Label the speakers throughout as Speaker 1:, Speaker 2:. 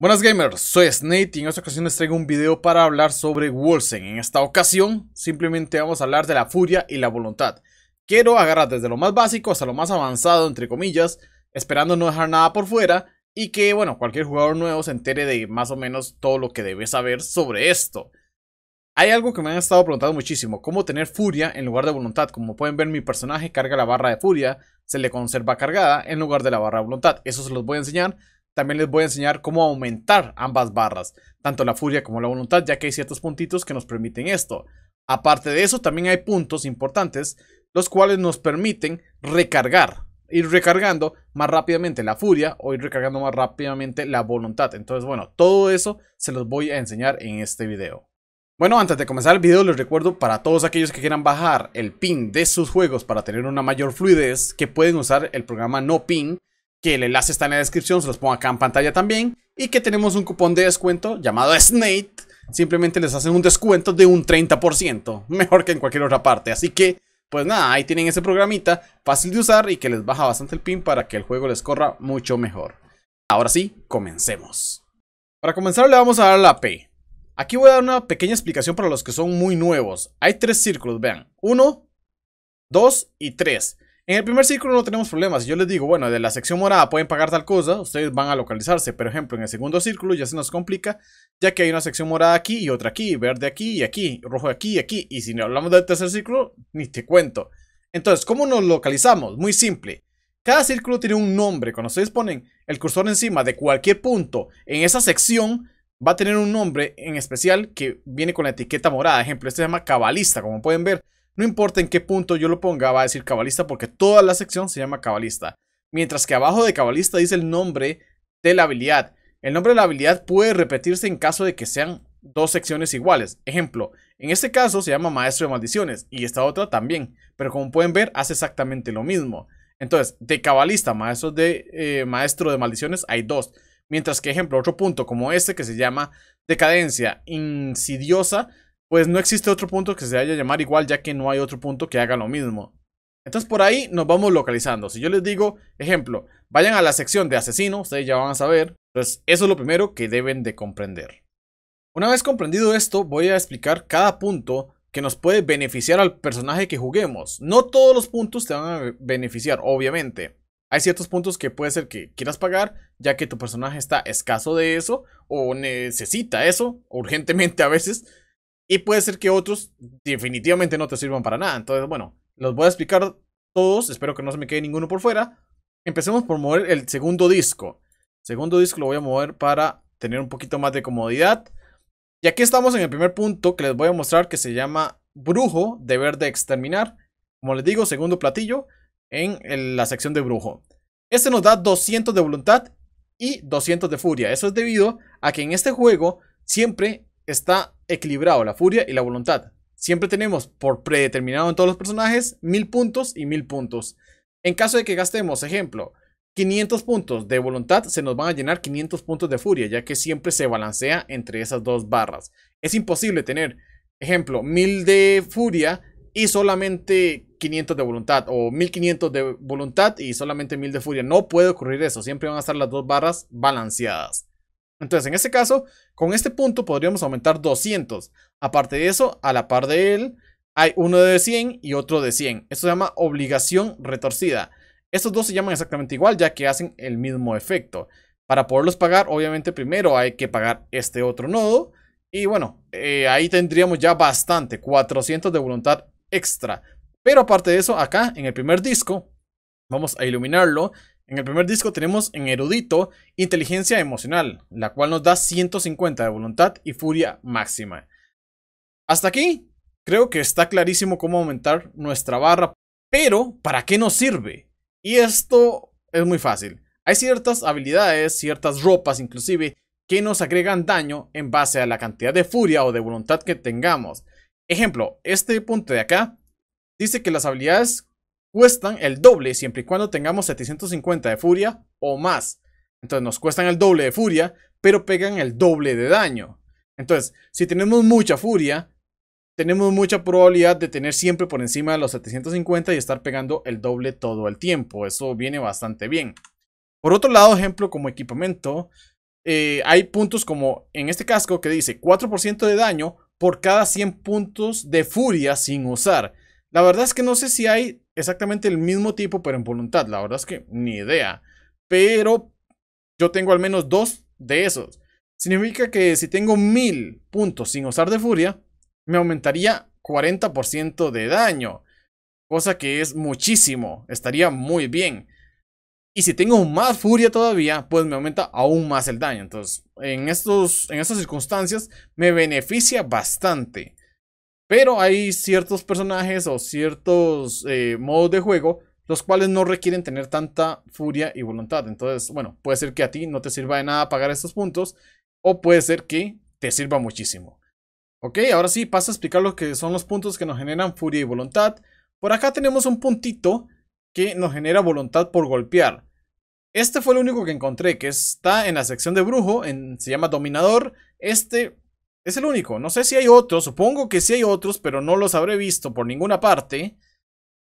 Speaker 1: Buenas gamers, soy Snate y en esta ocasión les traigo un video para hablar sobre Wolsen. En esta ocasión simplemente vamos a hablar de la furia y la voluntad. Quiero agarrar desde lo más básico hasta lo más avanzado, entre comillas, esperando no dejar nada por fuera y que, bueno, cualquier jugador nuevo se entere de más o menos todo lo que debe saber sobre esto. Hay algo que me han estado preguntando muchísimo, cómo tener furia en lugar de voluntad. Como pueden ver, mi personaje carga la barra de furia, se le conserva cargada en lugar de la barra de voluntad. Eso se los voy a enseñar también les voy a enseñar cómo aumentar ambas barras, tanto la furia como la voluntad, ya que hay ciertos puntitos que nos permiten esto. Aparte de eso, también hay puntos importantes, los cuales nos permiten recargar, ir recargando más rápidamente la furia o ir recargando más rápidamente la voluntad. Entonces, bueno, todo eso se los voy a enseñar en este video. Bueno, antes de comenzar el video les recuerdo para todos aquellos que quieran bajar el pin de sus juegos para tener una mayor fluidez, que pueden usar el programa No que el enlace está en la descripción, se los pongo acá en pantalla también, y que tenemos un cupón de descuento llamado SNATE, simplemente les hacen un descuento de un 30%, mejor que en cualquier otra parte, así que pues nada, ahí tienen ese programita fácil de usar y que les baja bastante el pin para que el juego les corra mucho mejor. Ahora sí, comencemos. Para comenzar le vamos a dar la P. Aquí voy a dar una pequeña explicación para los que son muy nuevos. Hay tres círculos, vean. Uno, dos y tres. En el primer círculo no tenemos problemas. Yo les digo, bueno, de la sección morada pueden pagar tal cosa, ustedes van a localizarse. Por ejemplo, en el segundo círculo ya se nos complica, ya que hay una sección morada aquí y otra aquí, verde aquí y aquí, rojo aquí y aquí. Y si hablamos del tercer círculo, ni te cuento. Entonces, ¿cómo nos localizamos? Muy simple. Cada círculo tiene un nombre. Cuando ustedes ponen el cursor encima de cualquier punto en esa sección, va a tener un nombre en especial que viene con la etiqueta morada. Ejemplo, este se llama cabalista, como pueden ver. No importa en qué punto yo lo ponga, va a decir cabalista porque toda la sección se llama cabalista. Mientras que abajo de cabalista dice el nombre de la habilidad. El nombre de la habilidad puede repetirse en caso de que sean dos secciones iguales. Ejemplo, en este caso se llama maestro de maldiciones y esta otra también, pero como pueden ver hace exactamente lo mismo. Entonces, de cabalista, maestro de, eh, maestro de maldiciones hay dos. Mientras que, ejemplo, otro punto como este que se llama decadencia insidiosa pues no existe otro punto que se vaya a llamar igual, ya que no hay otro punto que haga lo mismo. Entonces por ahí nos vamos localizando. Si yo les digo, ejemplo, vayan a la sección de asesino, ustedes ya van a saber. Entonces pues eso es lo primero que deben de comprender. Una vez comprendido esto, voy a explicar cada punto que nos puede beneficiar al personaje que juguemos. No todos los puntos te van a beneficiar, obviamente. Hay ciertos puntos que puede ser que quieras pagar, ya que tu personaje está escaso de eso o necesita eso urgentemente a veces. Y puede ser que otros definitivamente no te sirvan para nada. Entonces, bueno, los voy a explicar todos. Espero que no se me quede ninguno por fuera. Empecemos por mover el segundo disco. segundo disco lo voy a mover para tener un poquito más de comodidad. Y aquí estamos en el primer punto que les voy a mostrar que se llama Brujo, deber de exterminar. Como les digo, segundo platillo en la sección de Brujo. Este nos da 200 de voluntad y 200 de furia. Eso es debido a que en este juego siempre está equilibrado la furia y la voluntad. Siempre tenemos por predeterminado en todos los personajes mil puntos y mil puntos. En caso de que gastemos, ejemplo, 500 puntos de voluntad, se nos van a llenar 500 puntos de furia, ya que siempre se balancea entre esas dos barras. Es imposible tener, ejemplo, 1000 de furia y solamente 500 de voluntad o 1500 de voluntad y solamente 1000 de furia. No puede ocurrir eso, siempre van a estar las dos barras balanceadas. Entonces, en este caso, con este punto podríamos aumentar 200. Aparte de eso, a la par de él, hay uno de 100 y otro de 100. Esto se llama obligación retorcida. Estos dos se llaman exactamente igual, ya que hacen el mismo efecto. Para poderlos pagar, obviamente primero hay que pagar este otro nodo. Y bueno, eh, ahí tendríamos ya bastante, 400 de voluntad extra. Pero aparte de eso, acá en el primer disco, vamos a iluminarlo en el primer disco tenemos en erudito Inteligencia Emocional, la cual nos da 150 de voluntad y furia máxima. Hasta aquí, creo que está clarísimo cómo aumentar nuestra barra, pero ¿para qué nos sirve? Y esto es muy fácil. Hay ciertas habilidades, ciertas ropas inclusive, que nos agregan daño en base a la cantidad de furia o de voluntad que tengamos. Ejemplo, este punto de acá dice que las habilidades cuestan el doble siempre y cuando tengamos 750 de furia o más. Entonces nos cuestan el doble de furia, pero pegan el doble de daño. Entonces, si tenemos mucha furia, tenemos mucha probabilidad de tener siempre por encima de los 750 y estar pegando el doble todo el tiempo. Eso viene bastante bien. Por otro lado, ejemplo, como equipamiento, eh, hay puntos como en este casco que dice 4% de daño por cada 100 puntos de furia sin usar. La verdad es que no sé si hay exactamente el mismo tipo, pero en voluntad. La verdad es que ni idea. Pero yo tengo al menos dos de esos. Significa que si tengo mil puntos sin usar de furia, me aumentaría 40% de daño. Cosa que es muchísimo. Estaría muy bien. Y si tengo más furia todavía, pues me aumenta aún más el daño. Entonces, en, estos, en estas circunstancias, me beneficia bastante. Pero hay ciertos personajes o ciertos eh, modos de juego los cuales no requieren tener tanta furia y voluntad. Entonces, bueno, puede ser que a ti no te sirva de nada pagar estos puntos o puede ser que te sirva muchísimo. Ok, ahora sí, paso a explicar lo que son los puntos que nos generan furia y voluntad. Por acá tenemos un puntito que nos genera voluntad por golpear. Este fue el único que encontré, que está en la sección de brujo, en, se llama dominador. Este es el único. No sé si hay otros. Supongo que sí hay otros, pero no los habré visto por ninguna parte.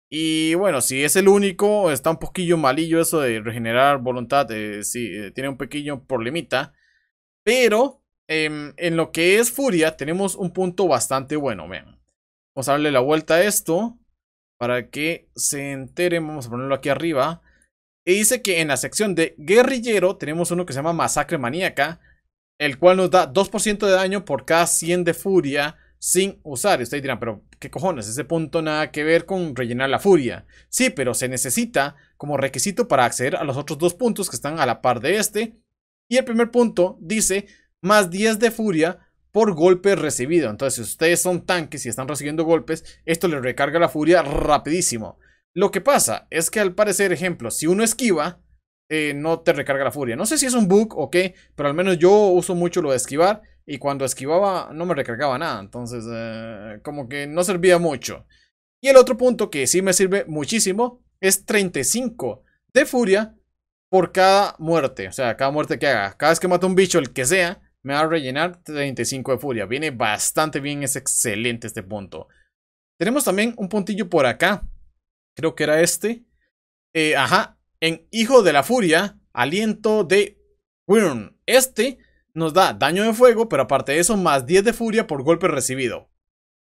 Speaker 1: Y bueno, si es el único, está un poquillo malillo eso de regenerar voluntad. Eh, eh tiene un pequeño problemita. Pero em, en lo que es Furia, tenemos un punto bastante bueno. Vean. Vamos a darle la vuelta a esto. Para que se enteren. Vamos a ponerlo aquí arriba. Y e dice que en la sección de guerrillero tenemos uno que se llama Masacre Maníaca el cual nos da 2% de daño por cada 100 de furia sin usar. Y ustedes dirán, pero ¿qué cojones? Ese punto nada que ver con rellenar la furia. Sí, pero se necesita como requisito para acceder a los otros dos puntos que están a la par de este. Y el primer punto dice más 10 de furia por golpe recibido. Entonces, si ustedes son tanques y están recibiendo golpes, esto les recarga la furia rapidísimo. Lo que pasa es que al parecer, ejemplo, si uno esquiva, eh, no te recarga la furia. No sé si es un bug o qué, pero al menos yo uso mucho lo de esquivar y cuando esquivaba no me recargaba nada. Entonces, eh, como que no servía mucho. Y el otro punto que sí me sirve muchísimo es 35 de furia por cada muerte. O sea, cada muerte que haga. Cada vez que mato un bicho, el que sea, me va a rellenar 35 de furia. Viene bastante bien, es excelente este punto. Tenemos también un puntillo por acá. Creo que era este. Eh, ajá, en Hijo de la Furia, Aliento de Wyrm. Este nos da daño de fuego, pero aparte de eso, más 10 de furia por golpe recibido.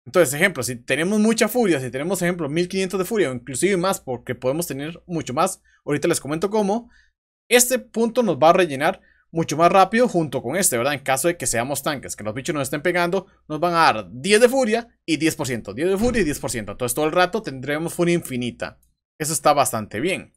Speaker 1: Entonces, ejemplo, si tenemos mucha furia, si tenemos, ejemplo, 1500 de furia, o inclusive más, porque podemos tener mucho más, ahorita les comento cómo, este punto nos va a rellenar mucho más rápido junto con este, ¿verdad? En caso de que seamos tanques, que los bichos nos estén pegando, nos van a dar 10 de furia y 10%, 10 de furia y 10%. Entonces, todo el rato tendremos furia infinita. Eso está bastante bien.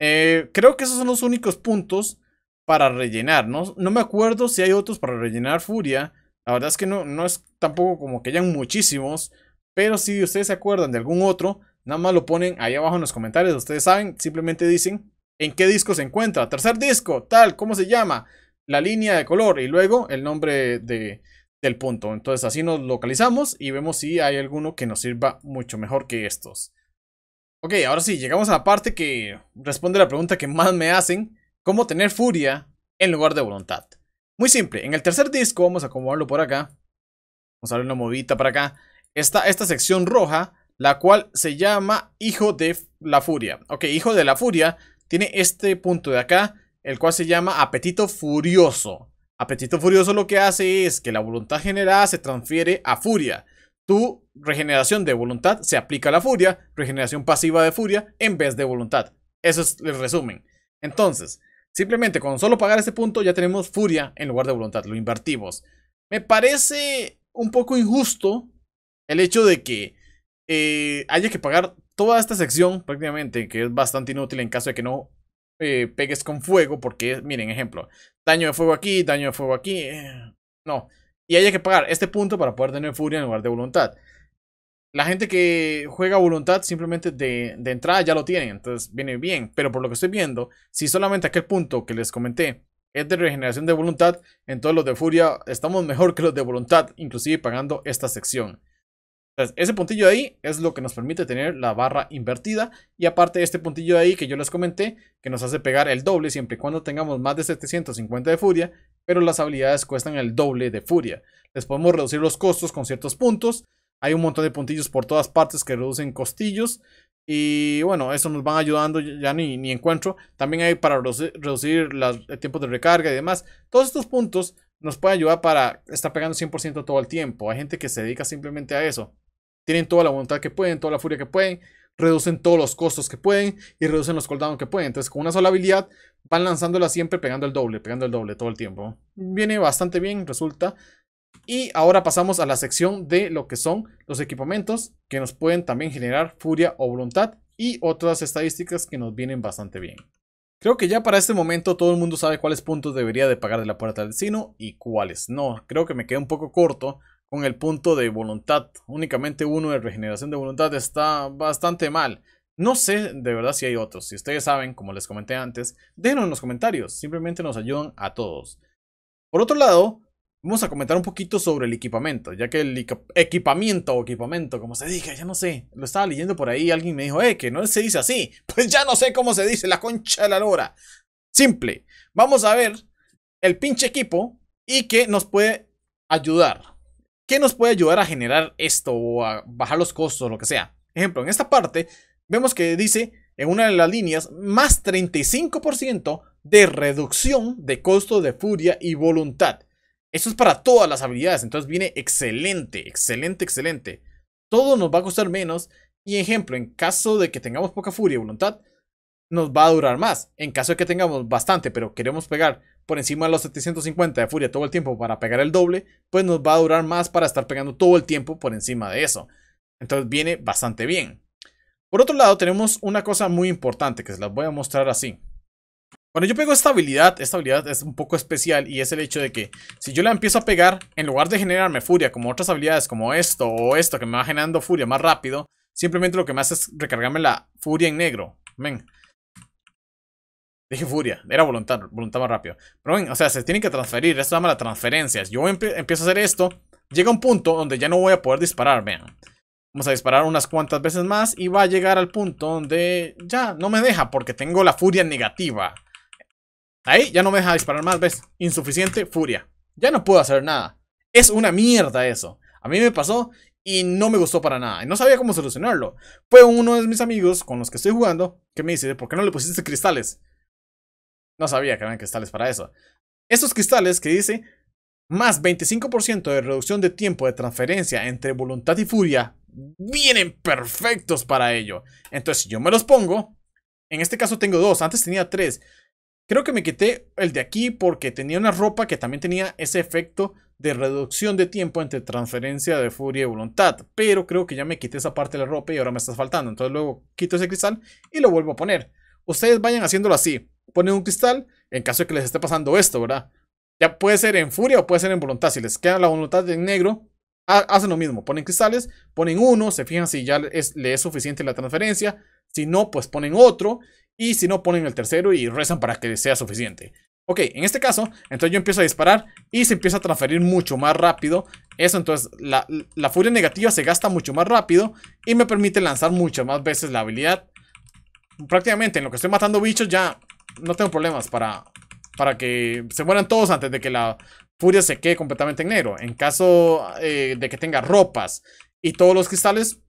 Speaker 1: Eh, creo que esos son los únicos puntos para rellenar, ¿no? No me acuerdo si hay otros para rellenar Furia. La verdad es que no, no es tampoco como que hayan muchísimos. Pero si ustedes se acuerdan de algún otro, nada más lo ponen ahí abajo en los comentarios. Ustedes saben, simplemente dicen en qué disco se encuentra. Tercer disco, tal, cómo se llama, la línea de color y luego el nombre de, del punto. Entonces así nos localizamos y vemos si hay alguno que nos sirva mucho mejor que estos. Ok, ahora sí, llegamos a la parte que responde la pregunta que más me hacen, ¿cómo tener furia en lugar de voluntad? Muy simple, en el tercer disco, vamos a acomodarlo por acá, vamos a darle una movita para acá, está esta sección roja, la cual se llama Hijo de la Furia. Ok, Hijo de la Furia tiene este punto de acá, el cual se llama Apetito Furioso. Apetito Furioso lo que hace es que la voluntad generada se transfiere a furia tu regeneración de voluntad se aplica a la furia, regeneración pasiva de furia en vez de voluntad. Eso es el resumen. Entonces, simplemente con solo pagar este punto ya tenemos furia en lugar de voluntad, lo invertimos. Me parece un poco injusto el hecho de que eh, haya que pagar toda esta sección prácticamente, que es bastante inútil en caso de que no eh, pegues con fuego, porque miren, ejemplo, daño de fuego aquí, daño de fuego aquí, eh, no. Y haya que pagar este punto para poder tener furia en lugar de voluntad. La gente que juega voluntad simplemente de, entrada ya lo tiene. entonces viene bien. Pero por lo que estoy viendo, si solamente aquel punto que les comenté es de regeneración de voluntad, entonces los de furia estamos mejor que los de voluntad, inclusive pagando esta sección. Entonces, ese puntillo ahí es lo que nos permite tener la barra invertida. Y aparte este puntillo de ahí que yo les comenté, que nos hace pegar el doble siempre y cuando tengamos más de 750 de furia, pero las habilidades cuestan el doble de furia. Les podemos reducir los costos con ciertos puntos. Hay un montón de puntillos por todas partes que reducen costillos. Y bueno, eso nos van ayudando, ya ni, ni encuentro. También hay para reducir el tiempo de recarga y demás. Todos estos puntos nos pueden ayudar para estar pegando 100% todo el tiempo. Hay gente que se dedica simplemente a eso. Tienen toda la voluntad que pueden, toda la furia que pueden, reducen todos los costos que pueden y reducen los cooldowns que pueden. Entonces, con una sola habilidad van lanzándola siempre pegando el doble, pegando el doble todo el tiempo. Viene bastante bien, resulta. Y ahora pasamos a la sección de lo que son los equipamientos que nos pueden también generar furia o voluntad y otras estadísticas que nos vienen bastante bien. Creo que ya para este momento todo el mundo sabe cuáles puntos debería de pagar de la puerta del destino y cuáles no. Creo que me quedé un poco corto con el punto de voluntad. Únicamente uno de regeneración de voluntad está bastante mal. No sé de verdad si hay otros. Si ustedes saben, como les comenté antes, déjenlo en los comentarios. Simplemente nos ayudan a todos. Por otro lado, vamos a comentar un poquito sobre el equipamiento, ya que el equipamiento o equipamiento, como se diga, ya no sé. Lo estaba leyendo por ahí y alguien me dijo, eh, que no se dice así. Pues ya no sé cómo se dice, la concha de la lora. Simple. Vamos a ver el pinche equipo y que nos puede ayudar. ¿Qué nos puede ayudar a generar esto o a bajar los costos o lo que sea? Ejemplo, en esta parte vemos que dice en una de las líneas más 35% de reducción de costo de furia y voluntad. Eso es para todas las habilidades, entonces viene excelente, excelente, excelente. Todo nos va a costar menos y ejemplo, en caso de que tengamos poca furia y voluntad, nos va a durar más. En caso de que tengamos bastante, pero queremos pegar por encima de los 750 de furia todo el tiempo para pegar el doble, pues nos va a durar más para estar pegando todo el tiempo por encima de eso. Entonces viene bastante bien. Por otro lado, tenemos una cosa muy importante que se las voy a mostrar así. Cuando yo pego esta habilidad, esta habilidad es un poco especial y es el hecho de que si yo la empiezo a pegar, en lugar de generarme furia como otras habilidades como esto o esto que me va generando furia más rápido, simplemente lo que me hace es recargarme la furia en negro. Ven. Dije furia, era voluntad, voluntad más rápido. Pero ven, o sea, se tienen que transferir, esto se llama las transferencias. Yo empiezo a hacer esto, llega un punto donde ya no voy a poder disparar, vean. Vamos a disparar unas cuantas veces más y va a llegar al punto donde ya no me deja porque tengo la furia negativa. Ahí ya no me deja disparar más, ¿ves? Insuficiente furia. Ya no puedo hacer nada. Es una mierda eso. A mí me pasó y no me gustó para nada. Y no sabía cómo solucionarlo. Fue uno de mis amigos con los que estoy jugando que me dice, ¿por qué no le pusiste cristales? No sabía que eran cristales para eso. Estos cristales que dice más 25% de reducción de tiempo de transferencia entre voluntad y furia vienen perfectos para ello. Entonces, yo me los pongo, en este caso tengo dos, antes tenía tres. Creo que me quité el de aquí porque tenía una ropa que también tenía ese efecto de reducción de tiempo entre transferencia de furia y voluntad. Pero creo que ya me quité esa parte de la ropa y ahora me está faltando. Entonces luego quito ese cristal y lo vuelvo a poner. Ustedes vayan haciéndolo así ponen un cristal en caso de que les esté pasando esto, ¿verdad? Ya puede ser en furia o puede ser en voluntad. Si les queda la voluntad en negro, hacen lo mismo. Ponen cristales, ponen uno, se fijan si ya le es suficiente la transferencia. Si no, pues ponen otro. Y si no, ponen el tercero y rezan para que sea suficiente. Ok, en este caso, entonces yo empiezo a disparar y se empieza a transferir mucho más rápido. Eso entonces, la, la furia negativa se gasta mucho más rápido y me permite lanzar muchas más veces la habilidad. Prácticamente en lo que estoy matando bichos ya no tengo problemas para, para que se mueran todos antes de que la furia se quede completamente en negro. En caso eh, de que tenga ropas y todos los cristales,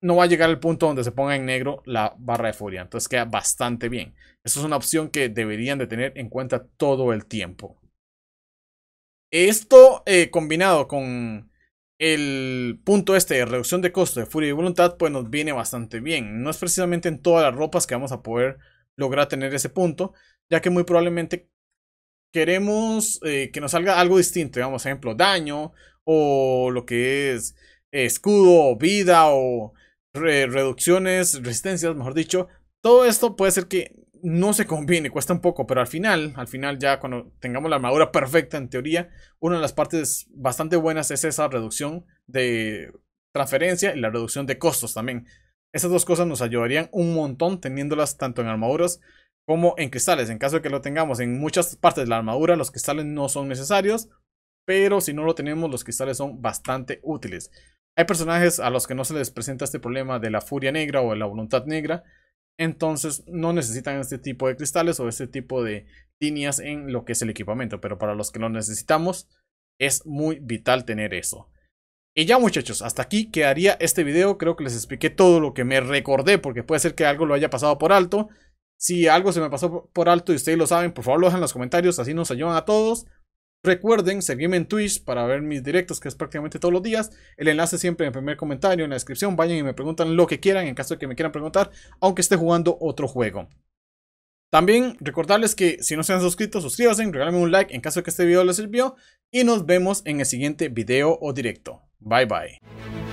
Speaker 1: no va a llegar al punto donde se ponga en negro la barra de furia. Entonces queda bastante bien. Eso es una opción que deberían de tener en cuenta todo el tiempo. Esto eh, combinado con el punto este de reducción de costo de furia y voluntad, pues nos viene bastante bien. No es precisamente en todas las ropas que vamos a poder lograr tener ese punto, ya que muy probablemente queremos eh, que nos salga algo distinto, digamos, ejemplo, daño o lo que es escudo, vida o reducciones, resistencias, mejor dicho. Todo esto puede ser que no se combine, cuesta un poco, pero al final, al final ya cuando tengamos la armadura perfecta en teoría, una de las partes bastante buenas es esa reducción de transferencia y la reducción de costos también. Esas dos cosas nos ayudarían un montón teniéndolas tanto en armaduras como en cristales. En caso de que lo tengamos en muchas partes de la armadura, los cristales no son necesarios, pero si no lo tenemos, los cristales son bastante útiles. Hay personajes a los que no se les presenta este problema de la furia negra o de la voluntad negra, entonces no necesitan este tipo de cristales o este tipo de líneas en lo que es el equipamiento, pero para los que lo necesitamos es muy vital tener eso. Y ya muchachos, hasta aquí quedaría este video. Creo que les expliqué todo lo que me recordé porque puede ser que algo lo haya pasado por alto. Si algo se me pasó por alto y ustedes lo saben, por favor lo dejen en los comentarios, así nos ayudan a todos. Recuerden seguirme en Twitch para ver mis directos, que es prácticamente todos los días. El enlace siempre en el primer comentario, en la descripción. Vayan y me preguntan lo que quieran en caso de que me quieran preguntar, aunque esté jugando otro juego. También recordarles que si no se han suscrito, suscríbanse, regálenme un like en caso de que este video les sirvió. Y nos vemos en el siguiente video o directo. Bye bye.